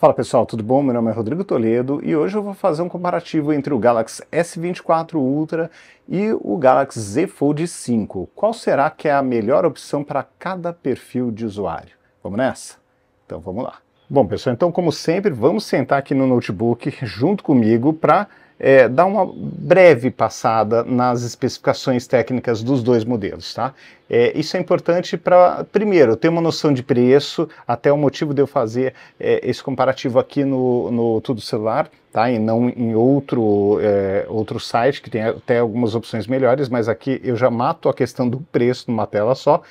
Fala pessoal, tudo bom? Meu nome é Rodrigo Toledo e hoje eu vou fazer um comparativo entre o Galaxy S24 Ultra e o Galaxy Z Fold 5. Qual será que é a melhor opção para cada perfil de usuário? Vamos nessa? Então vamos lá. Bom pessoal, então como sempre, vamos sentar aqui no notebook junto comigo para é, dar uma breve passada nas especificações técnicas dos dois modelos, tá? É, isso é importante para, primeiro, ter uma noção de preço, até o motivo de eu fazer é, esse comparativo aqui no, no Tudo Celular, tá? E não em outro, é, outro site, que tem até algumas opções melhores, mas aqui eu já mato a questão do preço numa tela só.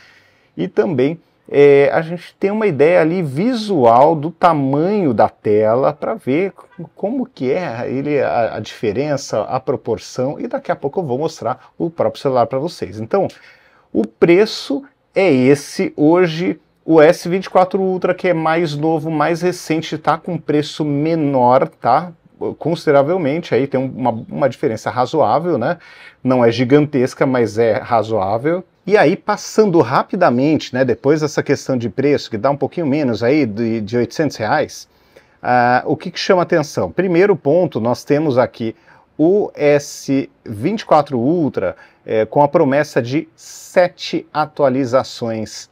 E também é, a gente tem uma ideia ali visual do tamanho da tela para ver como que é ele, a, a, diferença, a proporção, e daqui a pouco eu vou mostrar o próprio celular para vocês. Então, o preço é esse hoje, o S24 Ultra que é mais novo, mais recente, está com preço menor, tá? consideravelmente, aí tem uma, uma diferença razoável, né? Não é gigantesca, mas é razoável. E aí, passando rapidamente, né, depois dessa questão de preço, que dá um pouquinho menos aí de, de 800 reais, uh, o que, que chama atenção? Primeiro ponto, nós temos aqui o S24 Ultra é, com a promessa de sete atualizações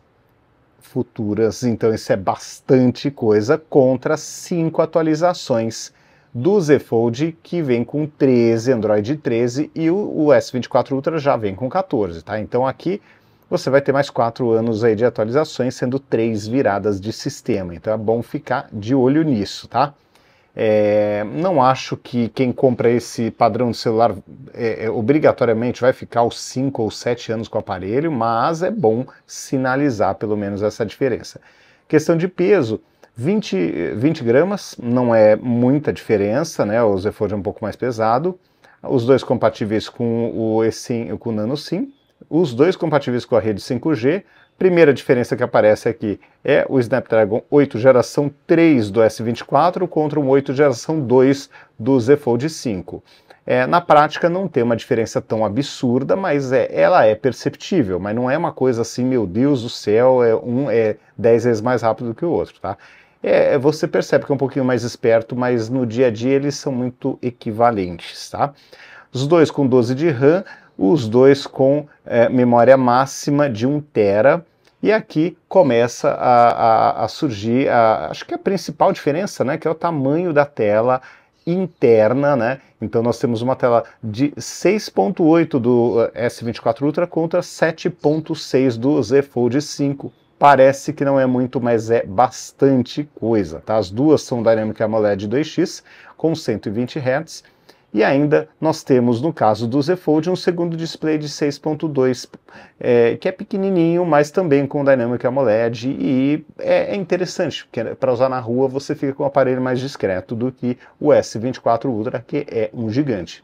futuras. Então, isso é bastante coisa contra cinco atualizações do Z Fold, que vem com 13, Android 13, e o, S24 Ultra já vem com 14, tá? Então aqui você vai ter mais 4 anos aí de atualizações, sendo 3 viradas de sistema. Então é bom ficar de olho nisso, tá? É, não acho que quem compra esse padrão de celular é, é, obrigatoriamente vai ficar os 5 ou 7 anos com o aparelho, mas é bom sinalizar pelo menos essa diferença. Questão de peso, 20, 20 gramas não é muita diferença, né? O Zephood é um pouco mais pesado. Os dois compatíveis com o, eSIM, com o Nano SIM. Os dois compatíveis com a rede 5G. Primeira diferença que aparece aqui é o Snapdragon 8 geração 3 do S24 contra um 8 geração 2 do Z Fold 5. É, na prática não tem uma diferença tão absurda, mas é, ela é perceptível, mas não é uma coisa assim, meu Deus do céu, é um é 10 vezes mais rápido que o outro, tá? É, é, você percebe que é um pouquinho mais esperto, mas no dia a dia eles são muito equivalentes, tá? Os dois com 12 de RAM, os dois com é, memória máxima de 1 tera. E aqui começa a, a, a surgir, a, acho que a principal diferença, né, que é o tamanho da tela interna, né? Então nós temos uma tela de 6.8 do é, S24 Ultra contra 7.6 do Z Fold 5 parece que não é muito, mas é bastante coisa. Tá? As duas são dinâmica AMOLED 2X com 120 Hz. E ainda nós temos, no caso do Z Fold, um segundo display de 6.2, é, que é pequenininho, mas também com Dynamic AMOLED, e é, é interessante, porque para usar na rua você fica com um aparelho mais discreto do que o S24 Ultra, que é um gigante.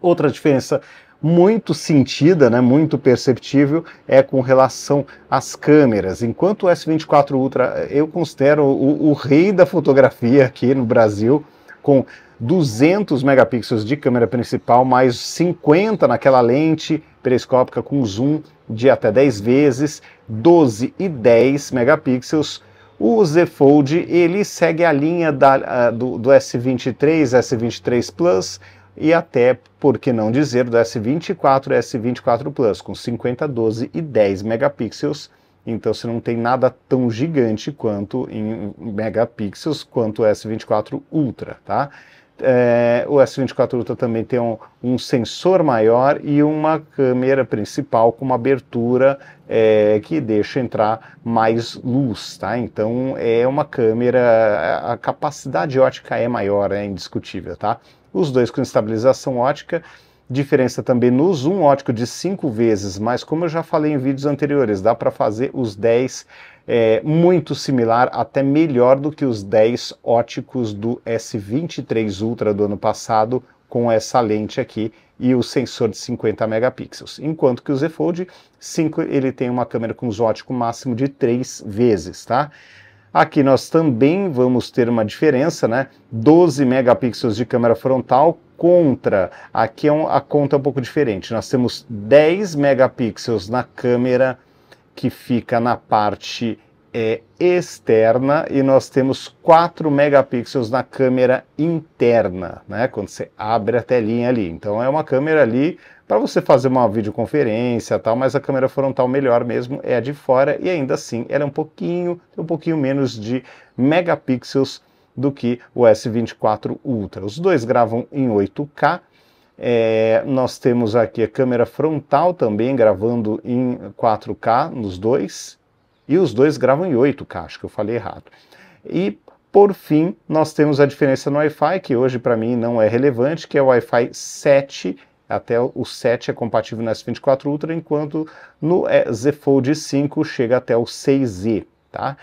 Outra diferença muito sentida, né, muito perceptível, é com relação às câmeras. Enquanto o S24 Ultra eu considero o, o rei da fotografia aqui no Brasil, com 200 megapixels de câmera principal, mais 50 naquela lente periscópica com zoom de até 10 vezes, 12 e 10 megapixels. O Z Fold ele segue a linha da, do, do S23, S23 Plus e até, por que não dizer, do S24 S24 Plus, com 50, 12 e 10 megapixels. Então você não tem nada tão gigante quanto em megapixels quanto o S24 Ultra, tá? É, o S24 Ultra também tem um, um, sensor maior e uma câmera principal com uma abertura é, que deixa entrar mais luz, tá? Então é uma câmera, a capacidade ótica é maior, é indiscutível, tá? os dois com estabilização ótica, diferença também no zoom ótico de 5 vezes, mas como eu já falei em vídeos anteriores, dá para fazer os 10 é, muito similar, até melhor do que os 10 óticos do S23 Ultra do ano passado, com essa lente aqui e o sensor de 50 megapixels. Enquanto que o Z Fold 5 ele tem uma câmera com zoom ótico máximo de 3 vezes, tá? Aqui nós também vamos ter uma diferença, né? 12 megapixels de câmera frontal contra, aqui é um, a conta é um pouco diferente. Nós temos 10 megapixels na câmera que fica na parte é externa e nós temos 4 megapixels na câmera interna, né? Quando você abre a telinha ali. Então é uma câmera ali para você fazer uma videoconferência tal, mas a câmera frontal melhor mesmo é a de fora e ainda assim ela é um pouquinho, um pouquinho menos de megapixels do que o S24 Ultra. Os dois gravam em 8K, é, nós temos aqui a câmera frontal também gravando em 4K nos dois, e os dois gravam em 8K, acho que eu falei errado. E por fim, nós temos a diferença no Wi-Fi, que hoje para mim não é relevante, que é o Wi-Fi 7, até o 7 é compatível no S24 Ultra, enquanto no é, Z Fold 5 chega até o 6E, tá?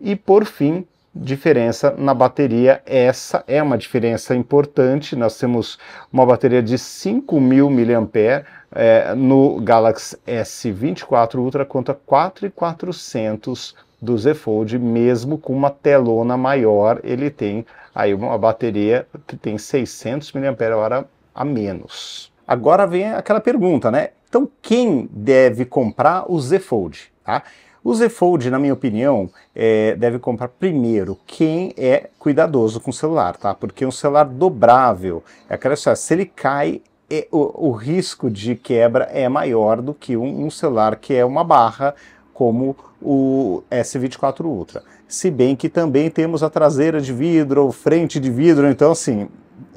E por fim, diferença na bateria. Essa é uma diferença importante. Nós temos uma bateria de 5.000 mAh é, no Galaxy S24 Ultra contra 4.400 do Z Fold, mesmo com uma telona maior, ele tem aí uma bateria que tem 600 mAh a menos. Agora vem aquela pergunta, né? Então, quem deve comprar o Z Fold? Tá? O Z Fold, na minha opinião, é, deve comprar primeiro quem é cuidadoso com o celular, tá? Porque um celular dobrável, é aquela história, se ele cai, é, o, o, risco de quebra é maior do que um, um celular que é uma barra, como o S24 Ultra. Se bem que também temos a traseira de vidro, ou frente de vidro, então assim,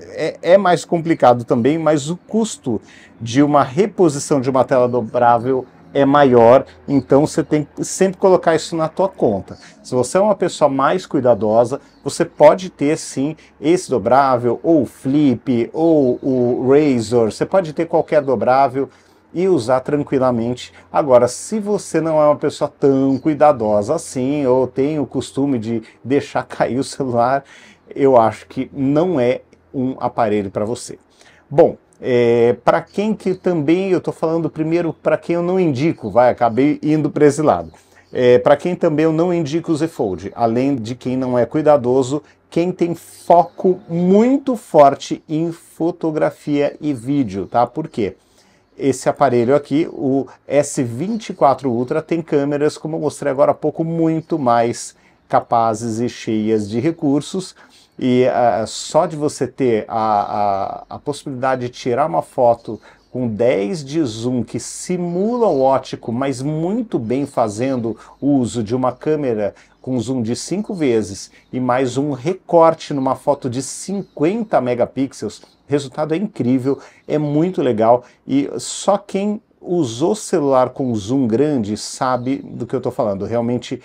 é, é, mais complicado também, mas o custo de uma reposição de uma tela dobrável é maior, então você tem que sempre colocar isso na tua conta. Se você é uma pessoa mais cuidadosa, você pode ter sim esse dobrável, ou o flip, ou o razor, você pode ter qualquer dobrável e usar tranquilamente. Agora, se você não é uma pessoa tão cuidadosa assim, ou tem o costume de deixar cair o celular, eu acho que não é um aparelho para você. Bom, é, para quem que também, eu estou falando primeiro para quem eu não indico, vai, acabei indo para esse lado. É, para quem também eu não indico o Z Fold, além de quem não é cuidadoso, quem tem foco muito forte em fotografia e vídeo, tá? Por quê? Esse aparelho aqui, o S24 Ultra, tem câmeras, como eu mostrei agora há pouco, muito mais capazes e cheias de recursos e uh, só de você ter a, a, a possibilidade de tirar uma foto com 10 de zoom que simula o ótico, mas muito bem fazendo uso de uma câmera com zoom de 5 vezes e mais um recorte numa foto de 50 megapixels, resultado é incrível, é muito legal e só quem usou celular com zoom grande sabe do que eu estou falando. Realmente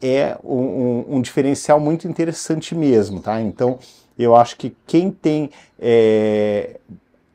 é um, um, um diferencial muito interessante mesmo, tá? Então, eu acho que quem tem é,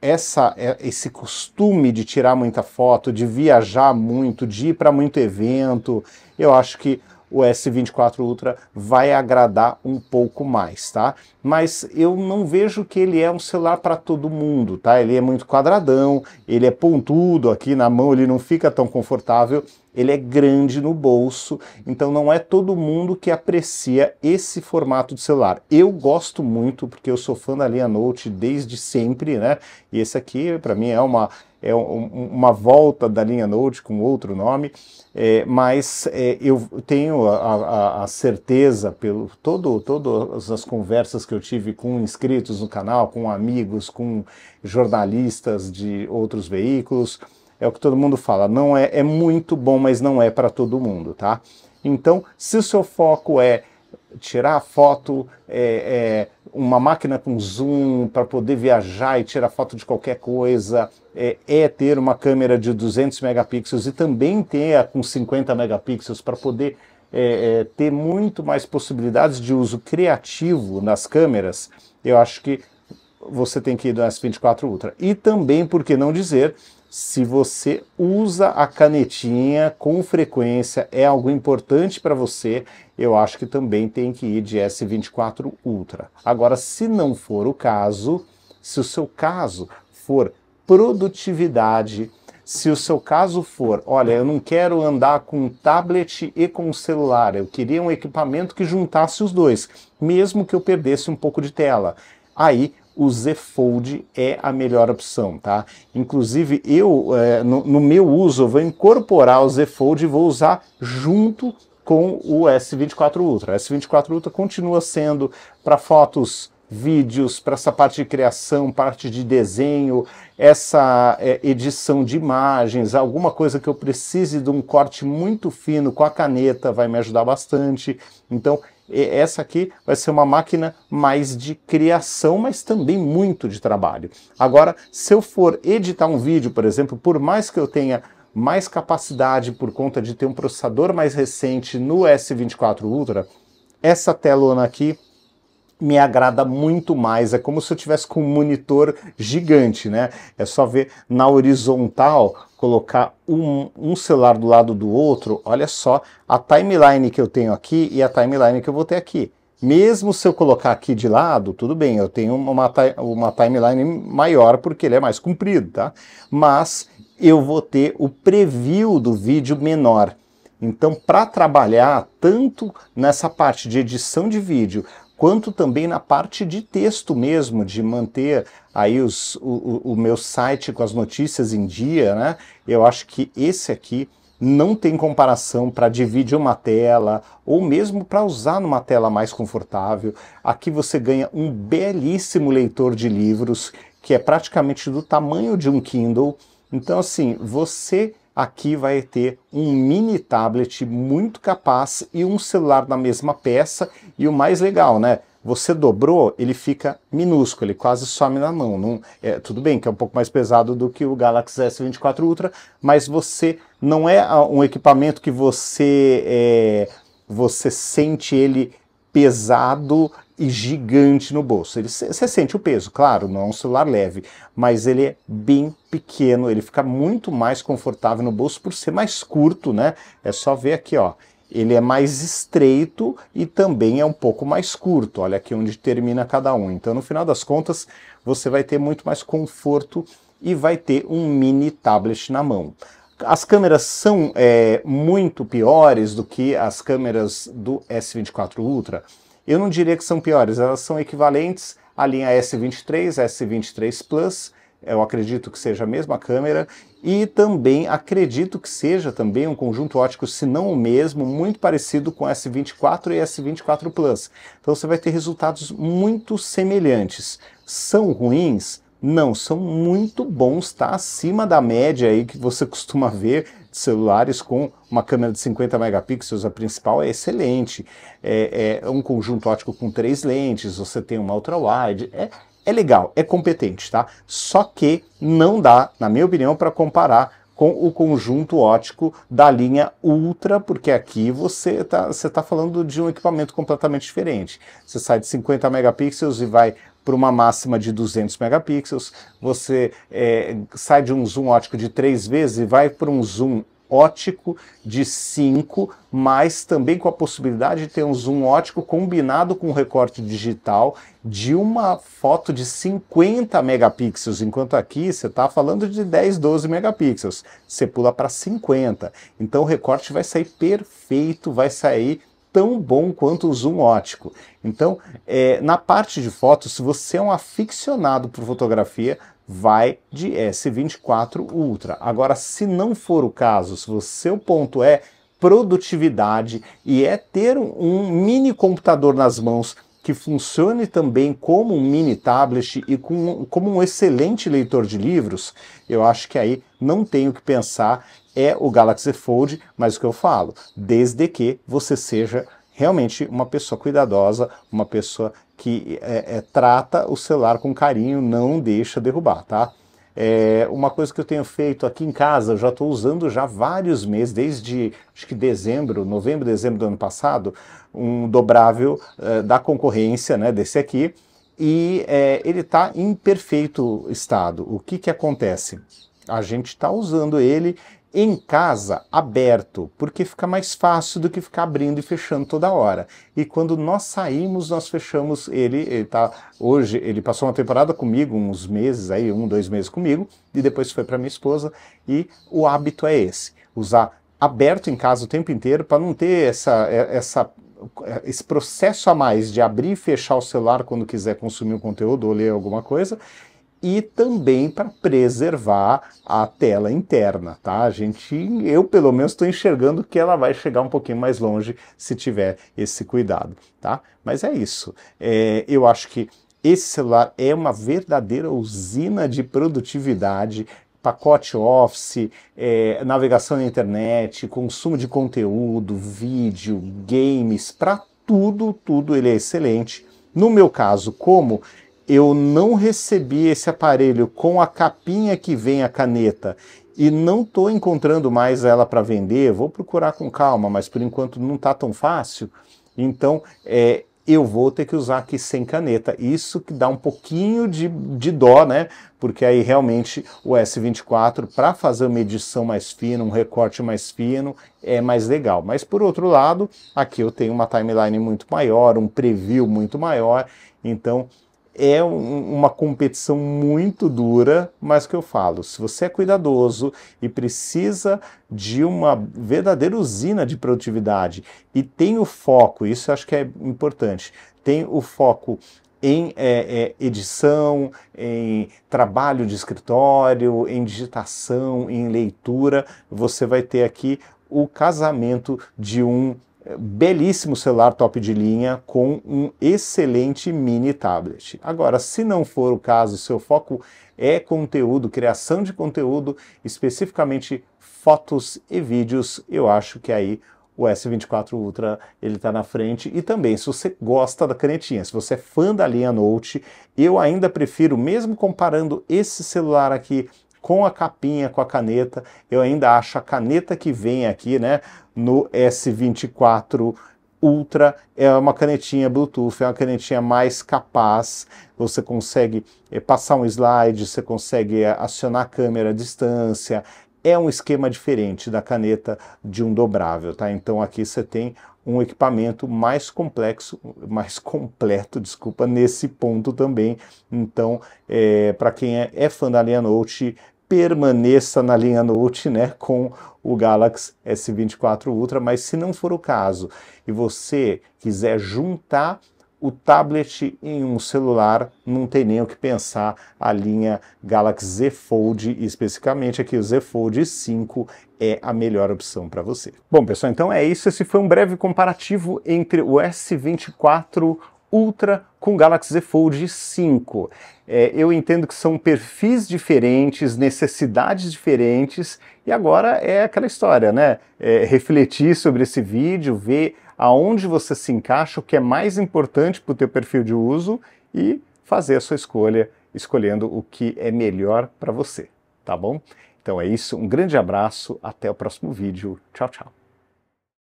essa, é, esse costume de tirar muita foto, de viajar muito, de ir para muito evento, eu acho que o S24 Ultra vai agradar um pouco mais, tá? Mas eu não vejo que ele é um celular para todo mundo, tá? Ele é muito quadradão, ele é pontudo aqui na mão, ele não fica tão confortável, ele é grande no bolso, então não é todo mundo que aprecia esse formato de celular. Eu gosto muito porque eu sou fã da linha Note desde sempre, né? E esse aqui para mim é uma é uma volta da linha Node com outro nome, é, mas é, eu tenho a, a, a, certeza, pelo todo, todas as conversas que eu tive com inscritos no canal, com amigos, com jornalistas de outros veículos, é o que todo mundo fala, não é, é muito bom, mas não é para todo mundo, tá? Então, se o seu foco é tirar foto, é, é uma máquina com zoom para poder viajar e tirar foto de qualquer coisa, é, é, ter uma câmera de 200 megapixels e também ter a com 50 megapixels para poder é, é, ter muito mais possibilidades de uso criativo nas câmeras, eu acho que você tem que ir do S24 Ultra. E também, por que não dizer, se você usa a canetinha com frequência, é algo importante para você, eu acho que também tem que ir de S24 Ultra. Agora, se não for o caso, se o seu caso for produtividade, se o seu caso for, olha, eu não quero andar com tablet e com celular, eu queria um equipamento que juntasse os dois, mesmo que eu perdesse um pouco de tela. Aí o Z Fold é a melhor opção, tá? Inclusive, eu, é, no, no, meu uso, vou incorporar o Z Fold e vou usar junto com o S24 Ultra. O S24 Ultra continua sendo para fotos vídeos, para essa parte de criação, parte de desenho, essa é, edição de imagens, alguma coisa que eu precise de um corte muito fino com a caneta vai me ajudar bastante. Então, essa aqui vai ser uma máquina mais de criação, mas também muito de trabalho. Agora, se eu for editar um vídeo, por exemplo, por mais que eu tenha mais capacidade por conta de ter um processador mais recente no S24 Ultra, essa telona aqui me agrada muito mais. É como se eu tivesse com um monitor gigante, né? É só ver na horizontal, colocar um, um celular do lado do outro. Olha só a timeline que eu tenho aqui e a timeline que eu vou ter aqui. Mesmo se eu colocar aqui de lado, tudo bem, eu tenho uma, uma timeline maior porque ele é mais comprido, tá? Mas eu vou ter o preview do vídeo menor. Então, para trabalhar tanto nessa parte de edição de vídeo quanto também na parte de texto mesmo, de manter aí os, o, o meu site com as notícias em dia, né? Eu acho que esse aqui não tem comparação para dividir uma tela ou mesmo para usar numa tela mais confortável. Aqui você ganha um belíssimo leitor de livros, que é praticamente do tamanho de um Kindle. Então, assim, você aqui vai ter um mini tablet muito capaz e um celular na mesma peça. E o mais legal, né? Você dobrou, ele fica minúsculo, ele quase some na mão. Não, é, tudo bem que é um pouco mais pesado do que o Galaxy S24 Ultra, mas você não é ah, um equipamento que você, é, você sente ele pesado e gigante no bolso. Ele você sente o peso, claro, não é um celular leve, mas ele é bem pequeno, ele fica muito mais confortável no bolso por ser mais curto, né? É só ver aqui, ó. Ele é mais estreito e também é um pouco mais curto. Olha aqui onde termina cada um. Então, no final das contas, você vai ter muito mais conforto e vai ter um mini tablet na mão. As câmeras são é, muito piores do que as câmeras do S24 Ultra. Eu não diria que são piores, elas são equivalentes à linha S23, S23 Plus, eu acredito que seja a mesma câmera, e também acredito que seja também um conjunto óptico, se não o mesmo, muito parecido com S24 e S24 Plus. Então você vai ter resultados muito semelhantes. São ruins? Não, são muito bons, Está acima da média aí que você costuma ver celulares com uma câmera de 50 megapixels, a principal é excelente, é, é um conjunto ótico com três lentes, você tem uma ultra-wide, é, é legal, é competente, tá? Só que não dá, na minha opinião, para comparar com o conjunto ótico da linha Ultra, porque aqui você está você tá falando de um equipamento completamente diferente. Você sai de 50 megapixels e vai para uma máxima de 200 megapixels, você é, sai de um zoom ótico de 3 vezes e vai para um zoom ótico de 5, mas também com a possibilidade de ter um zoom ótico combinado com um recorte digital de uma foto de 50 megapixels, enquanto aqui você está falando de 10, 12 megapixels. Você pula para 50, então o recorte vai sair perfeito, vai sair tão bom quanto o zoom ótico. Então, é, na parte de fotos, se você é um aficionado por fotografia, vai de S24 Ultra. Agora, se não for o caso, se o seu ponto é produtividade e é ter um mini computador nas mãos que funcione também como um mini tablet e com, como um excelente leitor de livros, eu acho que aí não tenho que pensar é o Galaxy Fold, mas o que eu falo, desde que você seja realmente uma pessoa cuidadosa, uma pessoa que é, é, trata o celular com carinho, não deixa derrubar, tá? É, uma coisa que eu tenho feito aqui em casa, eu já estou usando já vários meses, desde acho que dezembro, novembro, dezembro do ano passado, um dobrável é, da concorrência, né, desse aqui, e é, ele está em perfeito estado. O que, que acontece? A gente está usando ele em casa, aberto, porque fica mais fácil do que ficar abrindo e fechando toda hora. E quando nós saímos, nós fechamos ele, ele tá, hoje, ele passou uma temporada comigo, uns meses aí, um, dois meses comigo, e depois foi para minha esposa, e o hábito é esse, usar aberto em casa o tempo inteiro para não ter essa, é, essa esse processo a mais de abrir e fechar o celular quando quiser consumir um conteúdo ou ler alguma coisa e também para preservar a tela interna, tá? A gente, eu pelo menos estou enxergando que ela vai chegar um pouquinho mais longe se tiver esse cuidado, tá? Mas é isso. É, eu acho que esse celular é uma verdadeira usina de produtividade pacote Office, é, navegação na internet, consumo de conteúdo, vídeo, games, para tudo, tudo ele é excelente. No meu caso, como eu não recebi esse aparelho com a capinha que vem a caneta e não estou encontrando mais ela para vender, vou procurar com calma, mas por enquanto não está tão fácil, então é, eu vou ter que usar aqui sem caneta. Isso que dá um pouquinho de, de dó, né? Porque aí realmente o S24, para fazer uma edição mais fina, um recorte mais fino, é mais legal. Mas por outro lado, aqui eu tenho uma timeline muito maior, um preview muito maior, então é um, uma competição muito dura, mas que eu falo, se você é cuidadoso e precisa de uma verdadeira usina de produtividade e tem o foco, isso acho que é importante, tem o foco em é, é, edição, em trabalho de escritório, em digitação, em leitura, você vai ter aqui o casamento de um belíssimo celular top de linha com um excelente mini tablet. Agora, se não for o caso, seu foco é conteúdo, criação de conteúdo, especificamente fotos e vídeos, eu acho que aí o S24 Ultra ele está na frente e também se você gosta da canetinha, se você é fã da linha Note, eu ainda prefiro, mesmo comparando esse celular aqui com a capinha, com a caneta. Eu ainda acho a caneta que vem aqui, né, no S24 Ultra é uma canetinha Bluetooth, é uma canetinha mais capaz. Você consegue é, passar um slide, você consegue eh, acionar a câmera à distância. É um esquema diferente da caneta de um dobrável, tá? Então aqui você tem um equipamento mais complexo, mais completo, desculpa, nesse ponto também. Então, é, eh, para quem é, é fã da Note permaneça na linha Note né, com o Galaxy S24 Ultra, mas se não for o caso e você quiser juntar o tablet em um celular, não tem nem o que pensar a linha Galaxy Z Fold, especificamente aqui o Z Fold 5 é a melhor opção para você. Bom pessoal, então é isso, esse foi um breve comparativo entre o S24 Ultra com o Galaxy Z Fold 5. É, eu entendo que são perfis diferentes, necessidades diferentes, e agora é aquela história, né? É, refletir sobre esse vídeo, ver aonde você se encaixa, o que é mais importante para o teu perfil de uso e fazer a sua escolha, escolhendo o que é melhor para você, tá bom? Então é isso, um grande abraço, até o próximo vídeo, tchau, tchau.